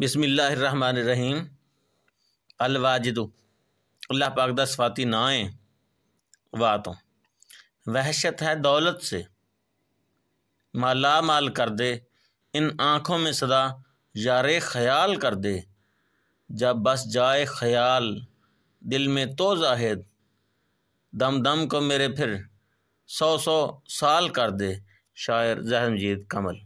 बिसमीम अलवाजिद अल्लाह पाक द स्वाति नाएँ वातों वहशत है दौलत से माला माल कर दे इन आँखों में सदा यार ख्याल कर दे जब बस जाए ख्याल दिल में तो जाहिद दम दम को मेरे फिर सौ सौ साल कर दे शायर जहमजीत कमल